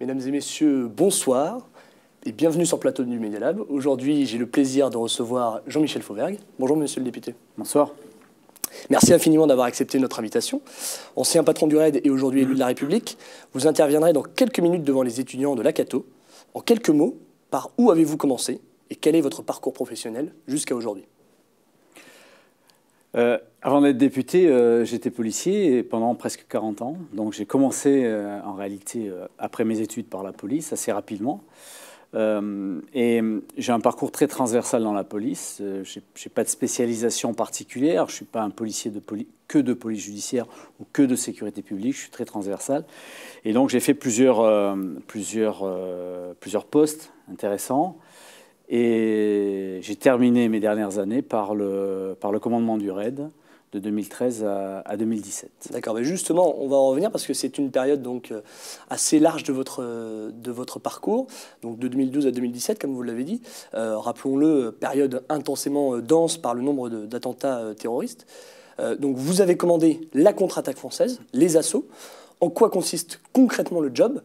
Mesdames et messieurs, bonsoir et bienvenue sur le plateau du Médialab. Aujourd'hui, j'ai le plaisir de recevoir Jean-Michel Fauvergue. Bonjour, monsieur le député. Bonsoir. Merci infiniment d'avoir accepté notre invitation. Ancien patron du RAID et aujourd'hui élu de la République, vous interviendrez dans quelques minutes devant les étudiants de l'ACATO. En quelques mots, par où avez-vous commencé et quel est votre parcours professionnel jusqu'à aujourd'hui euh, avant d'être député, euh, j'étais policier pendant presque 40 ans. Donc j'ai commencé euh, en réalité après mes études par la police assez rapidement. et j'ai un parcours très transversal dans la police. Je n'ai pas de spécialisation particulière. Je ne suis pas un policier de que de police judiciaire ou que de sécurité publique. Je suis très transversal. Et donc j'ai fait plusieurs, plusieurs, plusieurs postes intéressants. Et j'ai terminé mes dernières années par le, par le commandement du raid de 2013 à, 2017. D'accord, mais justement, on va en revenir parce que c'est une période donc euh, assez large de votre, de votre parcours, donc de 2012 à 2017, comme vous l'avez dit. Euh, rappelons-le, période intensément euh, dense par le nombre d'attentats terroristes. donc vous avez commandé la contre-attaque française, les assauts en quoi consiste concrètement le job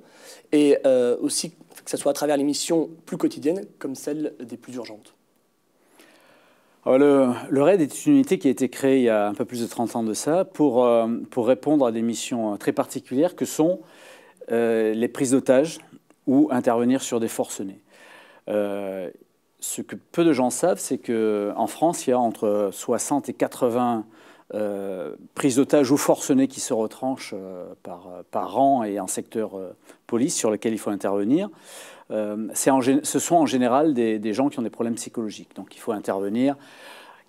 et euh, aussi que ce soit à travers les missions plus quotidiennes comme celles des plus urgentes. Euh, le, RAID est une unité qui a été créée il y a un peu plus de 30 ans de ça pour, euh, pour répondre à des missions très particulières que sont les prises d'otages ou intervenir sur des forcenés. ce que peu de gens savent, c'est qu'en France, il y a entre 60 et 80 euh, prise d'otages ou forcenés qui se retranchent euh, par, euh, par, rang et un secteur police sur lequel il faut intervenir. En, ce sont en général des, gens qui ont des problèmes psychologiques. Donc il faut intervenir.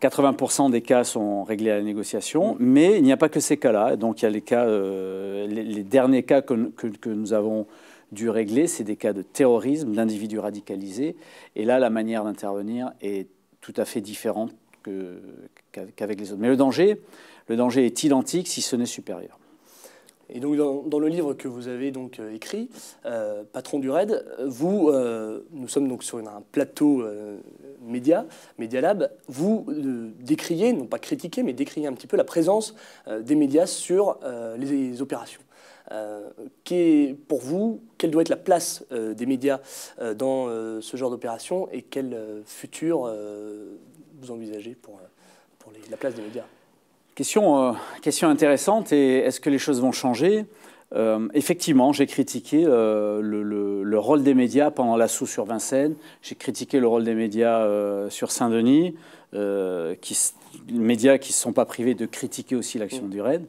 80% des cas sont réglés à la négociation, mm. mais il n'y a pas que ces cas-là. Donc il y a les cas, les, derniers cas que nous avons dû régler, c'est des cas de terrorisme, d'individus radicalisés. Et là, la manière d'intervenir est tout à fait différente qu'avec les autres. Mais le danger, le danger est identique, si ce n'est supérieur. Et donc dans, le livre que vous avez donc euh, écrit, euh, Patron du RAID, vous, euh, nous sommes donc sur un plateau média, Media Lab, vous décriez, non pas critiquer mais décriez un petit peu la présence des médias sur les, opérations. Qui est, pour vous, quelle doit être la place des médias dans ce genre d'opération et quel futur vous envisagez pour, euh, la place des médias question, euh, question intéressante, et est-ce que les choses vont changer euh, effectivement, j'ai critiqué le, le, rôle des médias pendant l'assaut sur Vincennes, j'ai critiqué le rôle des médias sur Saint-Denis, qui médias qui ne se sont pas privés de critiquer aussi l'action mm. du RAID.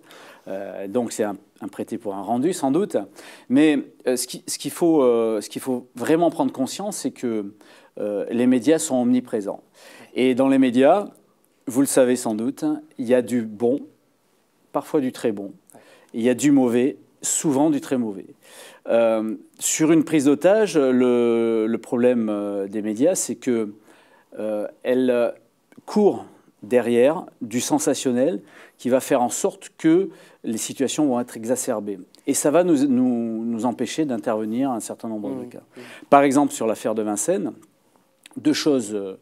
Euh, donc c'est un, prêté pour un rendu sans doute. Mais euh, ce qu'il faut, euh, faut vraiment prendre conscience, c'est que les médias sont omniprésents. Et dans les médias, vous le savez sans doute, il y a du bon, parfois du très bon. Il y a du mauvais, souvent du très mauvais. sur une prise d'otage, le, problème des médias, c'est que elle court derrière du sensationnel qui va faire en sorte que les situations vont être exacerbées. Et ça va nous, empêcher d'intervenir un certain nombre de mmh. cas. Par exemple, sur l'affaire de Vincennes, deux choses euh,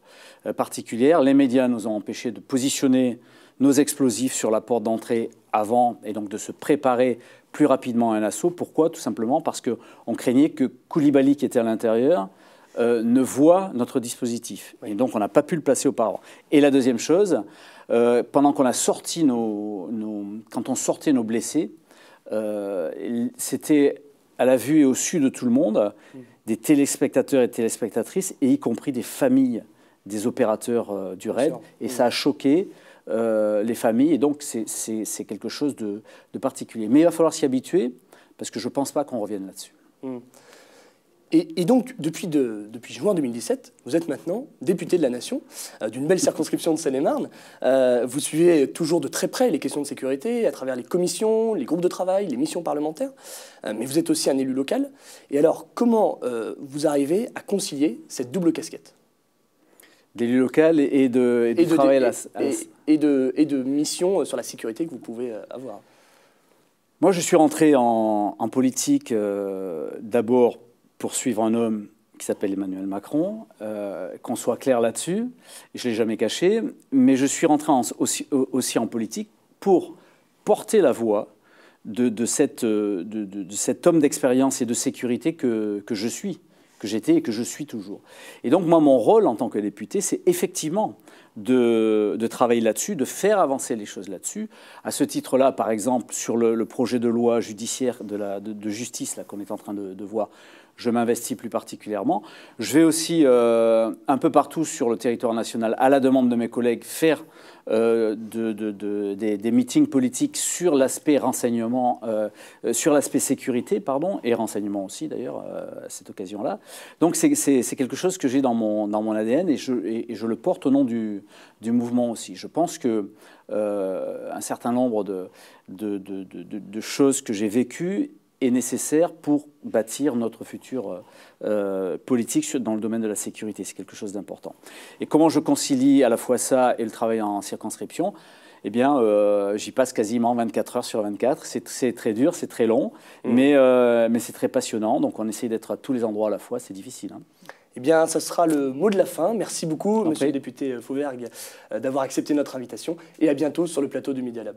particulières. Les médias nous ont empêché de positionner nos explosifs sur la porte d'entrée avant et donc de se préparer plus rapidement à un assaut. Pourquoi Tout simplement parce qu'on craignait que Koulibaly, qui était à l'intérieur, euh, ne voit notre dispositif. Et donc, on n'a pas pu le placer auparavant. Et la deuxième chose, euh, pendant qu'on a sorti nos, quand on sortait nos blessés, euh, c'était à la vue et au su de tout le monde, mmh. des téléspectateurs et téléspectatrices, et y compris des familles des opérateurs du RAID. Et ça a mmh. choqué les familles. Et donc, c'est quelque chose de, particulier. Mais il va falloir s'y habituer, parce que je ne pense pas qu'on revienne là-dessus. Mmh. Et, donc, depuis, juin 2017, vous êtes maintenant député de la Nation, euh, d'une belle circonscription de Seine-et-Marne. Euh, vous suivez toujours de très près les questions de sécurité à travers les commissions, les groupes de travail, les missions parlementaires. Euh, mais vous êtes aussi un élu local. Et alors, comment vous arrivez à concilier cette double casquette D'élu local et de, travail à la... Et, de, et mission sur la sécurité que vous pouvez avoir. Moi, je suis rentré en, politique d'abord poursuivre un homme qui s'appelle Emmanuel Macron, euh, qu'on soit clair là-dessus, je ne l'ai jamais caché, mais je suis rentré euh, aussi, en politique pour porter la voix euh, de, cet homme d'expérience et de sécurité que, que je suis, que j'étais et que je suis toujours. Et donc moi, mon rôle en tant que député, c'est effectivement de, travailler là-dessus, de faire avancer les choses là-dessus. À ce titre-là, par exemple, sur le, projet de loi judiciaire de, la, de, justice qu'on est en train de, voir, je m'investis plus particulièrement. Je vais aussi euh, un peu partout sur le territoire national, à la demande de mes collègues, faire euh, des, meetings politiques sur l'aspect renseignement, euh, sur l'aspect sécurité, pardon, et renseignement aussi d'ailleurs à cette occasion-là. Donc c'est quelque chose que j'ai dans mon, dans mon ADN et je, et je, le porte au nom du, du mouvement aussi. Je pense que euh, un certain nombre de, choses que j'ai vécues est nécessaire pour bâtir notre futur euh, politique dans le domaine de la sécurité. C'est quelque chose d'important. Et comment je concilie à la fois ça et le travail en circonscription eh bien, euh, j'y passe quasiment 24 heures sur 24. C'est très dur, c'est très long, mmh. mais, c'est très passionnant. Donc, on essaye d'être à tous les endroits à la fois. C'est difficile. Hein. Eh bien, ce sera le mot de la fin. Merci beaucoup, monsieur le député Fauvergue, euh, d'avoir accepté notre invitation. Et à bientôt sur le plateau du Media Lab.